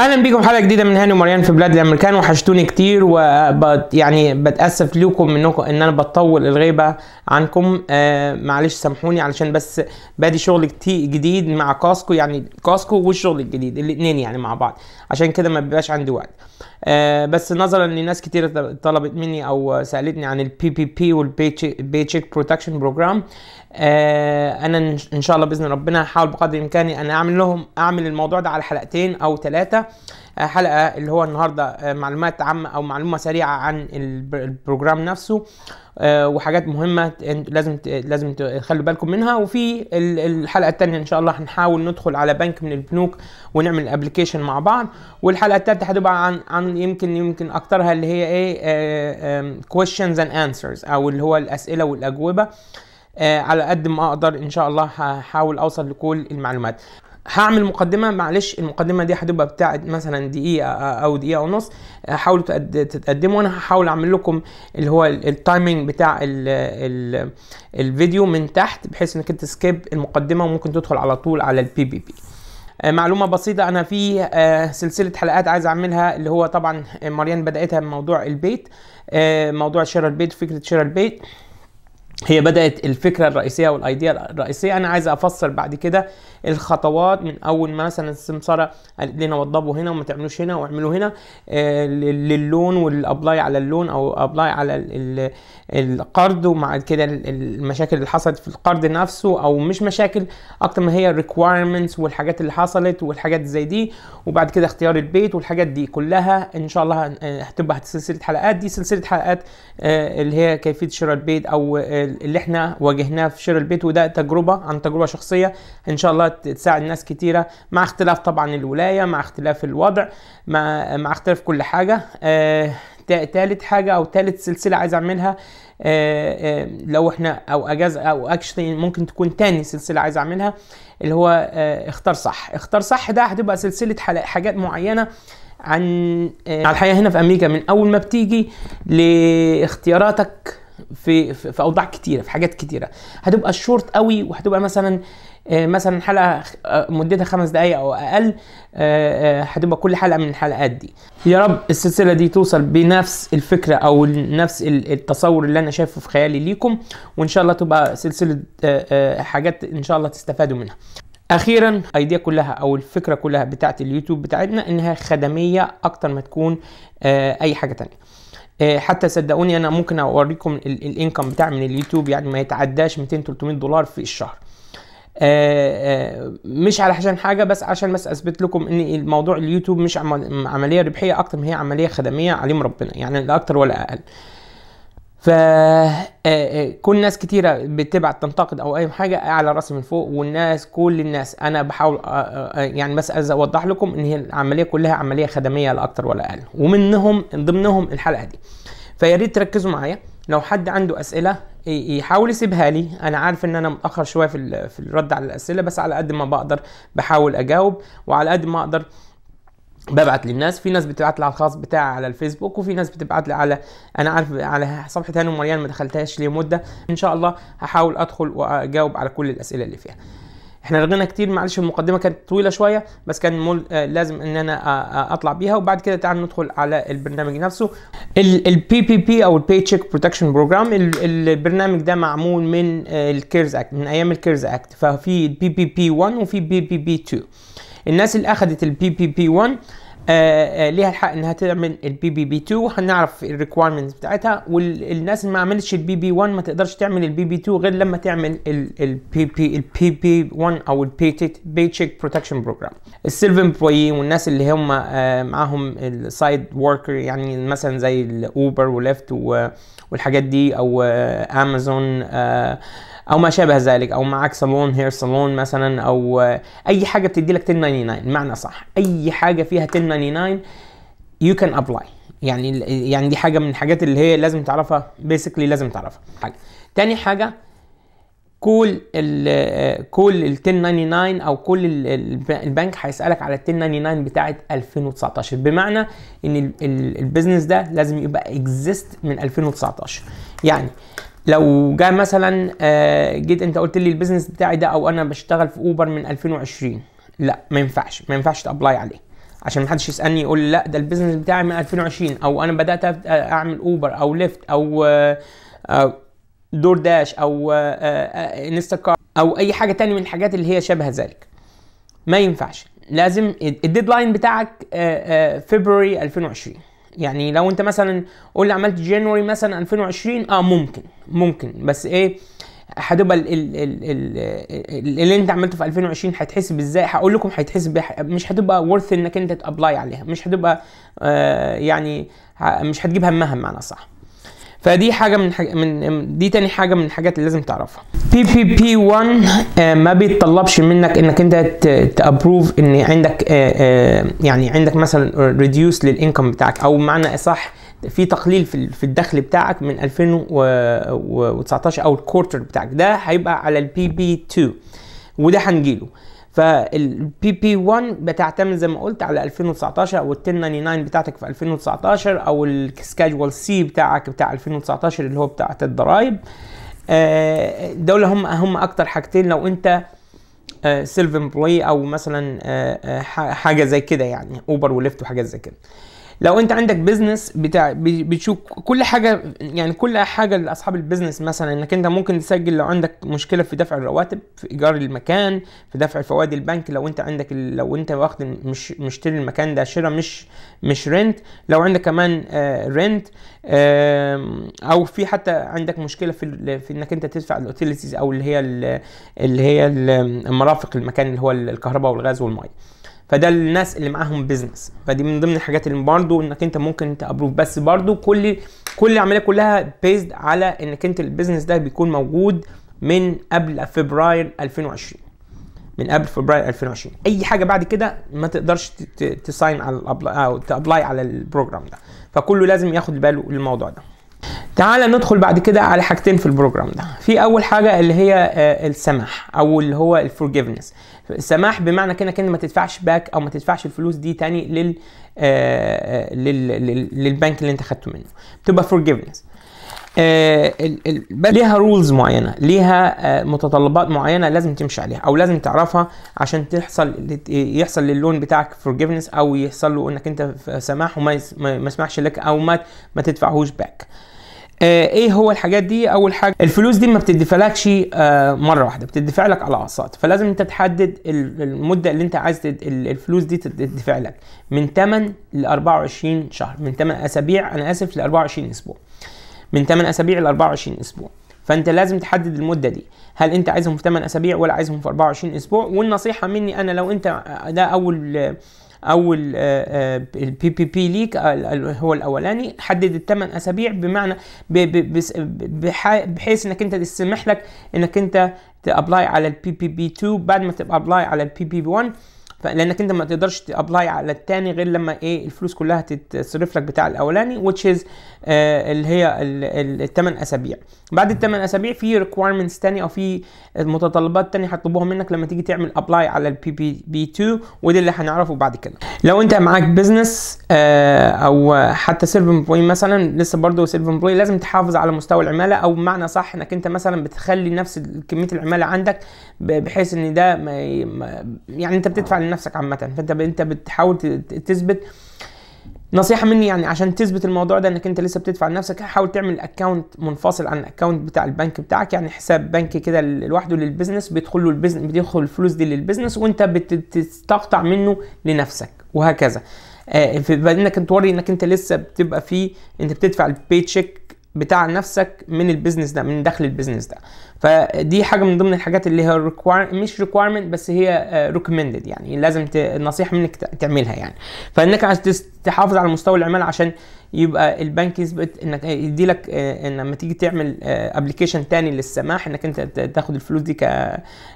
اهلا بيكم حلقه جديده من هاني ومريان في بلاد الامريكان وحشتوني كتير و يعني بتاسف لكم انكم ان انا بطول الغيبه عنكم آه معلش سامحوني علشان بس بادي شغل كتير جديد مع كاسكو يعني كاسكو والشغل الجديد الاثنين يعني مع بعض عشان كده ما بيبقاش عندي وقت آه، بس نظرا لناس كتير طلبت مني او سالتني عن البي بي بي والبي تشيك بروتكشن بروجرام انا ان شاء الله باذن ربنا هحاول بقدر امكاني ان اعمل لهم اعمل الموضوع ده على حلقتين او ثلاثه آه، حلقه اللي هو النهارده آه، معلومات عامه او معلومه سريعه عن البروجرام نفسه آه، وحاجات مهمه لازم لازم تخلوا بالكم منها وفي الحلقه الثانيه ان شاء الله هنحاول ندخل على بنك من البنوك ونعمل ابلكيشن مع بعض والحلقه الثالثه هتبقى عن عن يمكن يمكن اكترها اللي هي ايه كويشنز اند انسرز او اللي هو الاسئله والاجوبه على قد ما اقدر ان شاء الله هحاول اوصل لكل المعلومات هعمل مقدمه معلش المقدمه دي هتبقى بتاعت مثلا دقيقه او دقيقه ونص حاولوا تتقدموا وانا هحاول اعمل لكم اللي هو التايمنج بتاع الـ الـ الفيديو من تحت بحيث انك انت تسكيب المقدمه وممكن تدخل على طول على البي بي بي معلومه بسيطه انا في آه، سلسله حلقات عايز اعملها اللي هو طبعا مريان بداتها بموضوع البيت آه، موضوع شراء البيت وفكره شراء البيت هي بدأت الفكرة الرئيسية والأيديا الرئيسية أنا عايز أفصل بعد كده الخطوات من أول ما مثلا السمسرة قالت لنا وضبوا هنا وما تعملوش هنا واعملوا هنا آه، للون والأبلاي على اللون أو أبلاي على القرض ومع كده المشاكل اللي حصلت في القرض نفسه أو مش مشاكل أكتر ما هي الريكوايرمنتس والحاجات اللي حصلت والحاجات زي دي وبعد كده اختيار البيت والحاجات دي كلها إن شاء الله آه، هتبقى سلسلة حلقات دي سلسلة حلقات آه، اللي هي كيفية شراء البيت أو اللي احنا واجهناه في شراء البيت وده تجربه عن تجربه شخصيه ان شاء الله تساعد ناس كتيره مع اختلاف طبعا الولايه مع اختلاف الوضع مع مع اختلاف كل حاجه آه، تالت حاجه او تالت سلسله عايز اعملها آه، آه، لو احنا او اجاز او اكشلي ممكن تكون تاني سلسله عايز اعملها اللي هو اختار صح اختار صح ده هتبقى سلسله حاجات معينه عن على الحقيقه هنا في امريكا من اول ما بتيجي لاختياراتك في في اوضاع كتيره في حاجات كتيره هتبقى شورت قوي وهتبقى مثلا آه، مثلا حلقه آه، مدتها خمس دقائق او اقل آه، هتبقى كل حلقه من الحلقات دي يا رب السلسله دي توصل بنفس الفكره او نفس التصور اللي انا شايفه في خيالي ليكم وان شاء الله تبقى سلسله حاجات ان شاء الله تستفادوا منها اخيرا الايديا كلها او الفكره كلها بتاعت اليوتيوب بتاعتنا انها خدميه اكتر ما تكون اي حاجه تانية إيه، حتى صدقوني انا ممكن اوريكم الانكم بتاع من اليوتيوب يعني ما يتعداش 200 300 دولار في الشهر إيه، إيه، مش علشان حاجه بس عشان بس اثبت لكم ان الموضوع اليوتيوب مش عمليه ربحيه اكتر ما هي عمليه خدميه عليهم ربنا يعني لا اكتر ولا اقل ف آه، آه، كل ناس كتيرة بتبعت تنتقد او اي حاجة على راسي من فوق والناس كل الناس انا بحاول آه، يعني بس اوضح لكم ان هي العملية كلها عملية خدمية لا اكتر ولا اقل ومنهم ضمنهم الحلقة دي فيا ريت تركزوا معايا لو حد عنده اسئلة يحاول يسيبها لي انا عارف ان انا متاخر شويه في في الرد على الاسئله بس على قد ما بقدر بحاول اجاوب وعلى قد ما اقدر ببعت للناس في ناس بتبعت لي على الخاص بتاعي على الفيسبوك وفي ناس بتبعت لي على انا عارف على صفحه هانم مريان ما دخلتهاش لمده ان شاء الله هحاول ادخل واجاوب على كل الاسئله اللي فيها احنا رغينا كتير معلش المقدمه كانت طويله شويه بس كان مول لازم ان انا اطلع بيها وبعد كده تعال ندخل على البرنامج نفسه البي بي بي او البي تشيك بروتكشن بروجرام البرنامج ده معمول من آه، الكيرز اكت من ايام الكيرز اكت ففي بي بي بي 1 وفي بي بي بي 2 الناس اللي اخذت البي بي بي 1 آه، آه، ليها الحق انها تعمل البي بي بي 2 هنعرف الريكوايرمنتس بتاعتها والناس اللي ما عملتش البي بي 1 ما تقدرش تعمل البي بي 2 غير لما تعمل البي بي البي بي 1 او البي تشيك بروتكشن بروجرام السيلف امبلوي والناس اللي هم آه، معاهم السايد وركر يعني مثلا زي الاوبر وليفت والحاجات دي او امازون او ما شابه ذلك او معاك صالون هير صالون مثلا او اي حاجه بتدي لك 1099 بمعنى صح اي حاجه فيها 1099 يو كان ابلاي يعني يعني دي حاجه من الحاجات اللي هي لازم تعرفها بيسكلي لازم تعرفها حاجه تاني حاجه كل ال كل ال 1099 او كل البنك هيسالك على ال 1099 بتاعه 2019 بمعنى ان البيزنس ده لازم يبقى اكزيست من 2019 يعني لو جه مثلا آه، جيت انت قلت لي البيزنس بتاعي ده او انا بشتغل في اوبر من 2020 لا ما ينفعش ما ينفعش تابلاي عليه عشان ما حدش يسالني يقول لا ده البيزنس بتاعي من 2020 او انا بدات آه، اعمل اوبر او ليفت او دور آه، داش او انستا او اي حاجه تانية من الحاجات اللي هي شبه ذلك ما ينفعش لازم الديدلاين بتاعك فبراير 2020 يعني لو انت مثلا قول لي عملت جانوري مثلا 2020 اه ممكن ممكن بس ايه هتبقى اللي انت عملته في 2020 هيتحسب ازاي هقول لكم هيتحسب مش هتبقى ورث انك انت تابلاي عليها مش هتبقى آه يعني مش هتجيب همها بمعنى صح فدي حاجه من حاجة من دي تاني حاجه من الحاجات اللي لازم تعرفها بي بي بي 1 ما بيتطلبش منك انك انت تابروف ان عندك آه، آه، يعني عندك مثلا ريديوس للانكم بتاعك او بمعنى اصح في تقليل في الدخل بتاعك من 2019 او الكورتر بتاعك ده هيبقى على البي بي 2 وده هنجيله فالبي بي 1 بتعتمد زي ما قلت على 2019 او ال 1099 بتاعتك في 2019 او السكاجوال سي بتاعك بتاع 2019 اللي هو بتاعت الضرايب آه، دول هم هم اكتر حاجتين لو انت سيلف آه، امبلوي او مثلا آه، حاجه زي كده يعني اوبر وليفت وحاجات زي كده لو انت عندك بيزنس بتاع بتشوف كل حاجه يعني كل حاجه لاصحاب البيزنس مثلا انك انت ممكن تسجل لو عندك مشكله في دفع الرواتب في ايجار المكان في دفع فوائد البنك لو انت عندك لو انت واخد مش مشتري المكان ده شراء مش مش رنت لو عندك كمان رنت آه، او في حتى عندك مشكله في, في انك انت تدفع الاوتيليتيز او اللي هي اللي هي المرافق المكان اللي هو الكهرباء والغاز والميه فده الناس اللي معاهم بيزنس فدي من ضمن الحاجات اللي برضو انك انت ممكن تابروف بس برضو كل كل العمليه كلها بيزد على انك انت البيزنس ده بيكون موجود من قبل فبراير 2020 من قبل فبراير 2020 اي حاجه بعد كده ما تقدرش تساين على او تابلاي على البروجرام ده فكله لازم ياخد باله الموضوع ده تعال ندخل بعد كده على حاجتين في البروجرام ده في اول حاجه اللي هي آه، السماح او اللي هو الفورجيفنس السماح بمعنى كده كده ما تدفعش باك او ما تدفعش الفلوس دي تاني لل آه، آه، للبنك اللي انت خدته منه بتبقى فورجيفنس ليها رولز معينه ليها متطلبات معينه لازم تمشي عليها او لازم تعرفها عشان تحصل يحصل للون بتاعك فورجيفنس او يحصل له انك انت سماح وما يسمحش لك او ما تدفعهوش باك آه، ايه هو الحاجات دي اول حاجه الفلوس دي ما بتدفعلكش آه، مره واحده بتدفع لك على اقساط فلازم انت تحدد المده اللي انت عايز الفلوس دي تدفع لك من 8 ل 24 شهر من 8 اسابيع انا اسف ل 24 اسبوع من 8 اسابيع ل 24 اسبوع فانت لازم تحدد المده دي هل انت عايزهم في 8 اسابيع ولا عايزهم في 24 اسبوع والنصيحه مني انا لو انت ده اول اول البي بي بي ليك هو الاولاني حدد الثمان اسابيع بمعنى بحيث انك انت تسمح لك انك انت تابلاي على البي بي بي 2 بعد ما تبقى ابلاي على البي بي بي 1 لانك انت ما تقدرش تابلاي على الثاني غير لما ايه الفلوس كلها تتصرف لك بتاع الاولاني which is آه اللي هي الثمان اسابيع بعد الثمان اسابيع في ريكوايرمنتس ثانيه او في متطلبات ثانيه هيطلبوها منك لما تيجي تعمل ابلاي على البي بي بي 2 وده اللي هنعرفه بعد كده لو انت معاك بزنس آه او حتى سيلف امبلوي مثلا لسه برضه سيلف امبلوي لازم تحافظ على مستوى العماله او بمعنى صح انك انت مثلا بتخلي نفس كميه العماله عندك بحيث ان ده يعني انت بتدفع نفسك عامه فانت انت بتحاول تثبت نصيحه مني يعني عشان تثبت الموضوع ده انك انت لسه بتدفع لنفسك حاول تعمل اكونت منفصل عن الاكونت بتاع البنك بتاعك يعني حساب بنك كده لوحده للبيزنس بيدخل له البيزنس بيدخل الفلوس دي للبيزنس وانت بتستقطع منه لنفسك وهكذا آه انك توري انك انت لسه بتبقى فيه انت بتدفع البيتشيك بتاع نفسك من البيزنس ده من دخل البيزنس ده فدي حاجه من ضمن الحاجات اللي هي ريكوير مش ريكوايرمنت بس هي ريكومندد آه، يعني لازم ت... نصيحه منك تعملها يعني فانك عايز تحافظ على مستوى العماله عشان يبقى البنك يثبت انك آه، يدي لك آه، ان لما تيجي تعمل ابلكيشن تاني للسماح انك انت تاخد الفلوس دي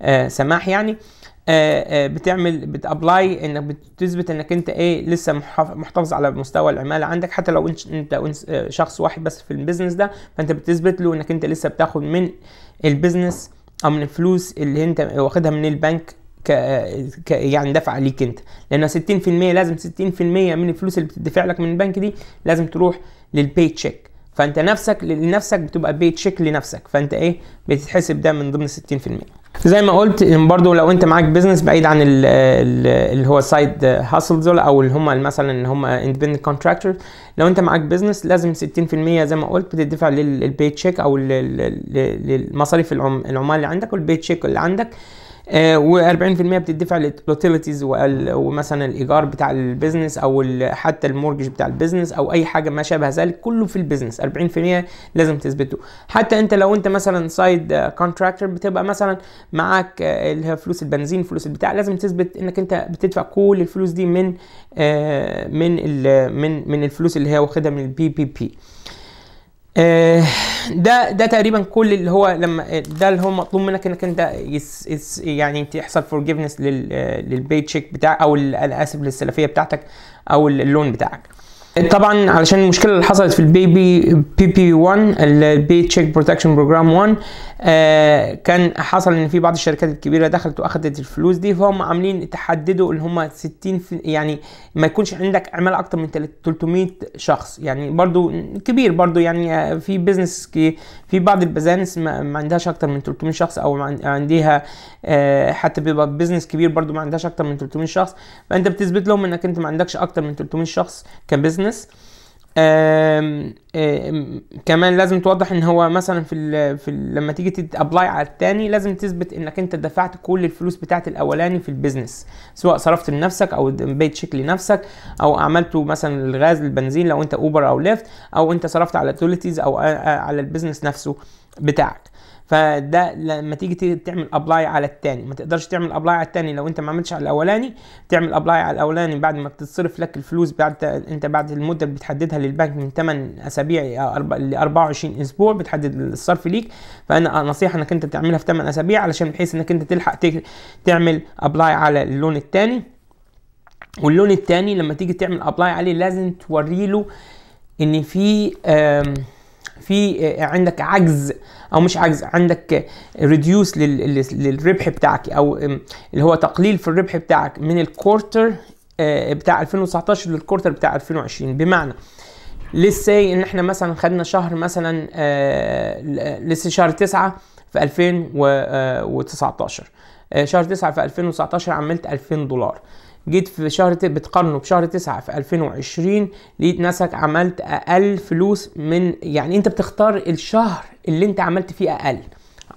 كسماح يعني آه، آه، بتعمل بتابلاي انك بتثبت انك انت ايه لسه محتفظ على مستوى العماله عندك حتى لو انت آه، شخص واحد بس في البيزنس ده فانت بتثبت له انك انت لسه بتاخد من البيزنس او من الفلوس اللي انت واخدها من البنك ك... ك... يعني دفع ليك انت لان 60% لازم 60% من الفلوس اللي بتدفع لك من البنك دي لازم تروح للبي تشيك فانت نفسك لنفسك بتبقى بتشيك لنفسك فانت ايه بتتحسب ده من ضمن 60% زي ما قلت برضو لو انت معاك بيزنس بعيد عن اللي هو سايد هاسلز دول او اللي هم مثلا اللي هم اندبندنت كونتراكتور لو انت معاك بيزنس لازم 60% زي ما قلت بتدفع للبي تشيك او للمصاريف العمال اللي عندك والبي تشيك اللي عندك و40% بتدفع للوتيليتيز ومثلا الايجار بتاع البيزنس او حتى المورجج بتاع البيزنس او اي حاجه ما شابه ذلك كله في البيزنس 40% لازم تثبته حتى انت لو انت مثلا سايد كونتراكتور بتبقى مثلا معاك اللي هي فلوس البنزين فلوس البتاع لازم تثبت انك انت بتدفع كل الفلوس دي من آه، من من من الفلوس اللي هي واخدها من البي بي بي آه، ده ده تقريبا كل اللي هو لما آه، ده اللي هو مطلوب منك انك انت يس يس يعني تحصل فورجيفنس للبيتشيك بتاع او انا اسف للسلفيه بتاعتك او اللون بتاعك طبعا علشان المشكله اللي حصلت في البي بي بي بي 1 البي تشيك بروتكشن بروجرام 1 كان حصل ان في بعض الشركات الكبيره دخلت واخدت الفلوس دي فهم عاملين تحددوا ان هم 60 يعني ما يكونش عندك عمال اكتر من 300 شخص يعني برضو كبير برضو يعني آه، في بيزنس في بعض البزنس ما عندهاش اكتر من 300 شخص او عندها آه، حتى بيبقى بيزنس كبير برده ما عندهاش اكتر من 300 شخص فانت بتثبت لهم انك انت ما عندكش اكتر من 300 شخص كبزنس آم آم كمان لازم توضح ان هو مثلا في, ال في ال لما تيجي تابلاي على التاني لازم تثبت انك انت دفعت كل الفلوس بتاعت الاولاني في البيزنس سواء صرفت لنفسك او بيت شيك لنفسك او عملته مثلا الغاز البنزين لو انت اوبر او ليفت او انت صرفت على توليتيز او على البيزنس نفسه بتاعك فده لما تيجي تعمل ابلاي على الثاني ما تقدرش تعمل ابلاي على الثاني لو انت ما عملتش على الاولاني تعمل ابلاي على الاولاني بعد ما بتتصرف لك الفلوس بعد انت بعد المده اللي بتحددها للبنك من 8 اسابيع ل 24 اسبوع بتحدد الصرف ليك فانا نصيحه انك انت تعملها في 8 اسابيع علشان بحيث انك انت تلحق تعمل ابلاي على اللون الثاني واللون الثاني لما تيجي تعمل ابلاي عليه لازم توريله ان في في آه، عندك عجز او مش عجز عندك ريديوس للربح بتاعك او اللي هو تقليل في الربح بتاعك من الكورتر آه، بتاع 2019 للكورتر بتاع 2020 بمعنى لسه ان احنا مثلا خدنا شهر مثلا آه، لسه شهر 9 في 2019 آه، شهر 9 في 2019 عملت 2000 دولار جيت في شهر بتقارنه بشهر 9 في 2020 لقيت نفسك عملت اقل فلوس من يعني انت بتختار الشهر اللي انت عملت فيه اقل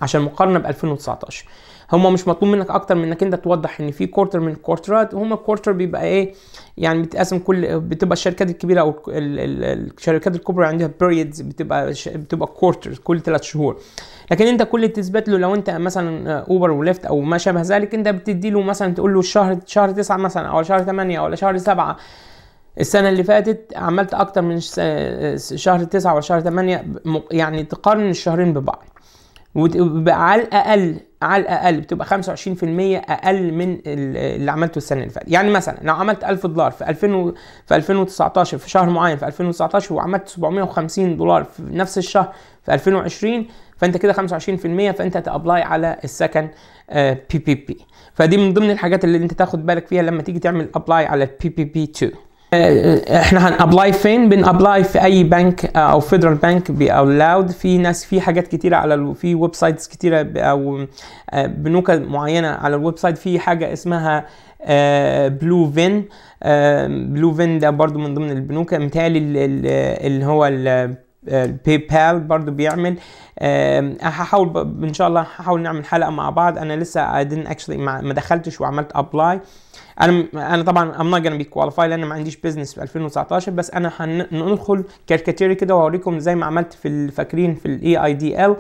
عشان مقارنه ب 2019 هما مش مطلوب منك اكتر من انك انت توضح ان في كورتر من الكورترات وهما الكورتر بيبقى ايه يعني بتقسم كل بتبقى الشركات الكبيره او الشركات الكبرى عندها بيريدز بتبقى بتبقى كورترز كل ثلاث شهور لكن انت كل تثبت له لو انت مثلا اوبر آه، وليفت او ما شابه ذلك انت بتدي له مثلا تقول له الشهر شهر تسعة مثلا او شهر ثمانية او شهر سبعة السنة اللي فاتت عملت أكتر من آه، شهر تسعة او شهر تمانية يعني تقارن الشهرين ببعض على الأقل على الاقل بتبقى 25% اقل من اللي عملته السنه اللي فاتت يعني مثلا لو عملت 1000 دولار في 2000 في 2019 في شهر معين في 2019 وعملت 750 دولار في نفس الشهر في 2020 فانت كده 25% فانت تابلاي على السكن بي بي بي فدي من ضمن الحاجات اللي انت تاخد بالك فيها لما تيجي تعمل ابلاي على البي بي بي 2 احنا هنابلاي فين بنابلاي في اي بنك آه، او فيدرال بنك اولاود في ناس في حاجات كتيره على ال... في ويب سايتس كتيره او آه، بنوك معينه على الويب سايت في حاجه اسمها بلو فين بلو فين ده برضو من ضمن البنوك متهيألي اللي هو ال الباي آه، بال برضو بيعمل هحاول ان شاء الله هحاول نعمل حلقه مع بعض انا لسه ما دخلتش وعملت ابلاي انا انا طبعا ام نوت جونا بي كواليفاي لان ما عنديش بيزنس في 2019 بس انا هندخل كاركاتيري كده واوريكم زي ما عملت في فاكرين في الاي اي دي ال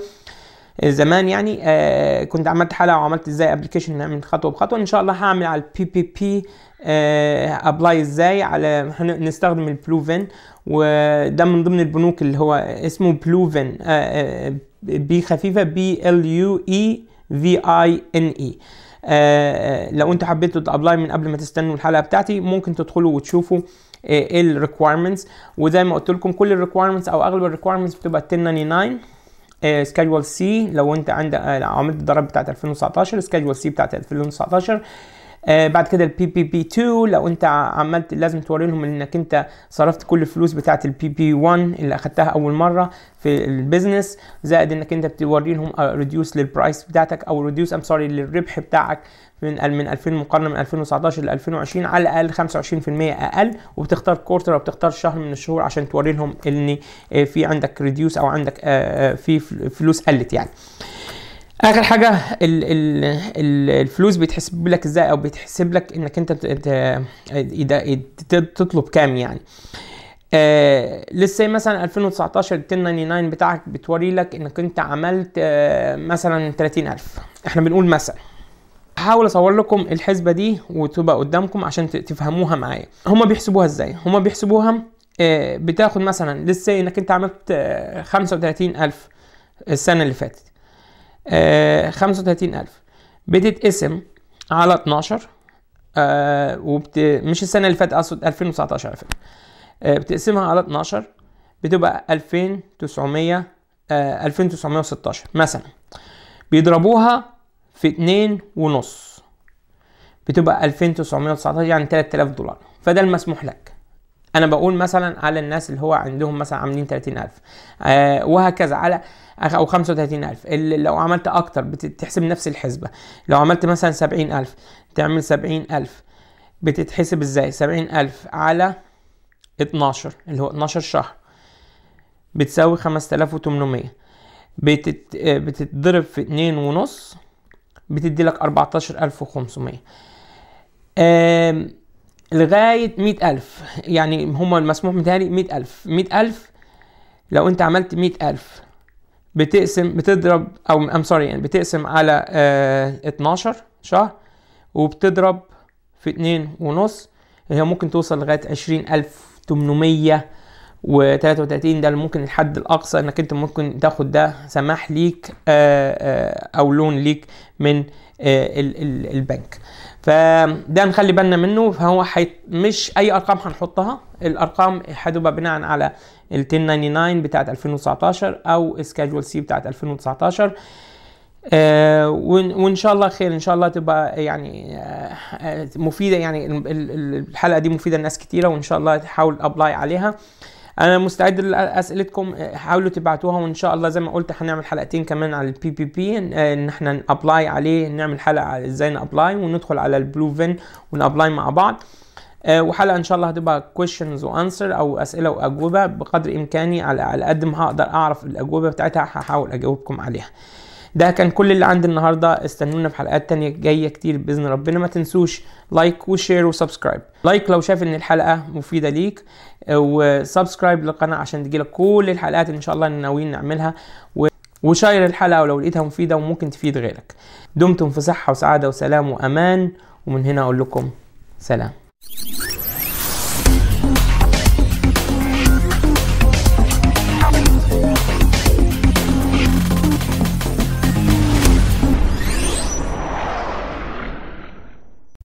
زمان يعني آه كنت عملت حلقه وعملت ازاي ابلكيشن نعمل خطوه بخطوه ان شاء الله هعمل على البي بي بي ابلاي ازاي على نستخدم البلوفن وده من ضمن البنوك اللي هو اسمه بلوفن آه،, آه آه بي خفيفه بي ال يو اي في اي ان اي آه، آه، لو انتوا حبيتوا تابلاي من قبل ما تستنوا الحلقه بتاعتي ممكن تدخلوا وتشوفوا آه، ايه الريكويرمنتس وزي ما قلت لكم كل الريكويرمنتس او اغلب الريكويرمنتس بتبقى 1099 سكجول سي لو انت عندك عملت الضرائب بتاعت 2019 سكجول سي بتاعت 2019 آه بعد كده البي بي بي 2 لو انت عملت لازم توري لهم انك انت صرفت كل الفلوس بتاعه البي بي 1 اللي اخدتها اول مره في البيزنس زائد انك انت بتوري لهم ريديوس آه، للبرايس بتاعتك او ريديوس ام سوري للربح بتاعك من من 2000 مقارنه من 2019 ل 2020 على الاقل 25% اقل وبتختار كورتر وبتختار شهر من الشهور عشان توري لهم ان في عندك ريديوس او عندك آه، آه، في فلوس قلت يعني اخر حاجه ال ال الفلوس بيتحسب لك ازاي او بيتحسب لك انك انت تطلب كام يعني آه لسه مثلا 2019 ال 1099 بتاعك بتوري لك انك انت عملت آه مثلا 30000 احنا بنقول مثلا هحاول اصور لكم الحسبه دي وتبقى قدامكم عشان تفهموها معايا هما بيحسبوها ازاي هما بيحسبوها آه بتاخد مثلا لسه انك انت عملت آه 35000 السنه اللي فاتت 35000 آه، بتتقسم على 12 آه وبت... مش السنة اللي فاتت أقصد 2019 آه، على فكرة آه بتقسمها على 12 بتبقى 2900 آه 2916 مثلا بيضربوها في 2 ونص بتبقى 2919 يعني 3000 دولار فده المسموح لك انا بقول مثلا على الناس اللي هو عندهم مثلا عاملين 30000 آه وهكذا على او 35000 لو عملت اكتر بتتحسب نفس الحسبه لو عملت مثلا 70000 تعمل 70000 بتتحسب ازاي 70000 على 12 اللي هو 12 شهر بتساوي 5800 بتت... بتتضرب في اتنين ونص بتدي لك 14500 آم... لغاية ألف يعني هما المسموح متهيألي مئة ألف لو أنت عملت ألف بتقسم بتضرب او ام سوري يعني بتقسم على آه 12 شهر وبتضرب في اتنين ونص هي ممكن توصل لغايه عشرين الف تمنمية و33 ده ممكن الحد الاقصى انك انت ممكن تاخد ده سماح ليك آه، آه، او لون ليك من آه، البنك فده نخلي بالنا منه فهو مش اي ارقام هنحطها الارقام هتبقى بناء على ال 1099 بتاعت 2019 او سكادول سي بتاعت 2019 آه وان شاء الله خير ان شاء الله تبقى يعني آه مفيده يعني الحلقه دي مفيده لناس كتيره وان شاء الله تحاول ابلاي عليها انا مستعد لاسئلتكم آه، حاولوا تبعتوها وان شاء الله زي ما قلت هنعمل حلقتين كمان على البي بي بي ان احنا نابلاي عليه نعمل حلقه على ازاي نابلاي وندخل على البلوفين ونابلاي مع بعض آه، وحلقه ان شاء الله هتبقى questions وانسر او اسئله واجوبه بقدر امكاني على قد ما هقدر اعرف الاجوبه بتاعتها هحاول اجاوبكم عليها ده كان كل اللي عندي النهارده استنونا في حلقات تانية جايه كتير باذن ربنا ما تنسوش لايك وشير وسبسكرايب لايك لو شايف ان الحلقه مفيده ليك وسبسكرايب للقناه عشان تجيلك كل الحلقات ان شاء الله ناويين نعملها و... وشير الحلقه ولو لقيتها مفيده وممكن تفيد غيرك دمتم في صحه وسعاده وسلام وامان ومن هنا اقول لكم سلام